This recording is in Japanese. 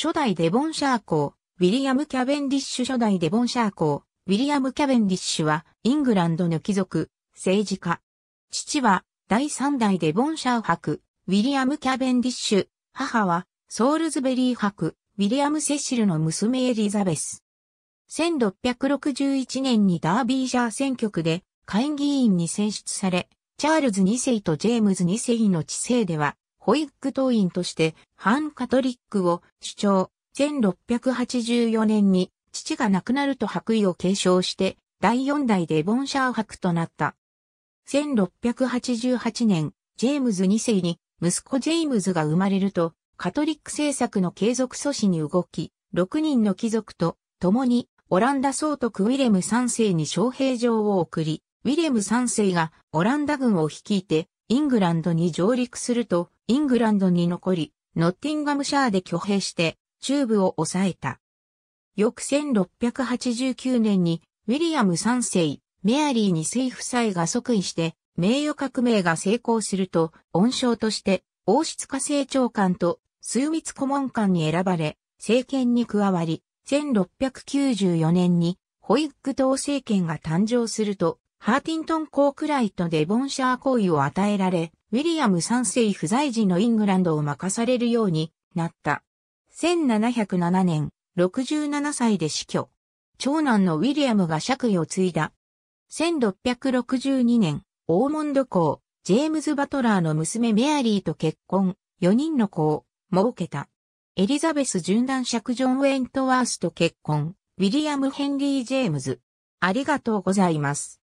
初代デボンシャー校、ウィリアム・キャベンディッシュ初代デボンシャー校、ウィリアム・キャベンディッシュは、イングランドの貴族、政治家。父は、第三代デボンシャー伯、ウィリアム・キャベンディッシュ。母は、ソールズベリー伯、ウィリアム・セシルの娘エリザベス。1661年にダービージャー選挙区で、会議員に選出され、チャールズ2世とジェームズ2世の治世では、保イック党員として反カトリックを主張。1684年に父が亡くなると白衣を継承して第4代デボンシャー伯となった。1688年、ジェームズ2世に息子ジェームズが生まれると、カトリック政策の継続阻止に動き、6人の貴族と共にオランダ総督ウィレム3世に招聘状を送り、ウィレム3世がオランダ軍を率いてイングランドに上陸すると、イングランドに残り、ノッティンガムシャーで挙兵して、中部を抑えた。翌1689年に、ウィリアム3世、メアリー2世夫妻が即位して、名誉革命が成功すると、恩賞として、王室家政長官と枢密顧問官に選ばれ、政権に加わり、1694年にホイッグ党政権が誕生すると、ハーティントンークライとデボンシャー行為を与えられ、ウィリアム3世不在時のイングランドを任されるようになった。1707年、67歳で死去。長男のウィリアムが爵位を継いだ。1662年、オーモンド公、ジェームズ・バトラーの娘メアリーと結婚、4人の子を設けた。エリザベス順男爵ジョン・ウェントワースと結婚、ウィリアム・ヘンリー・ジェームズ。ありがとうございます。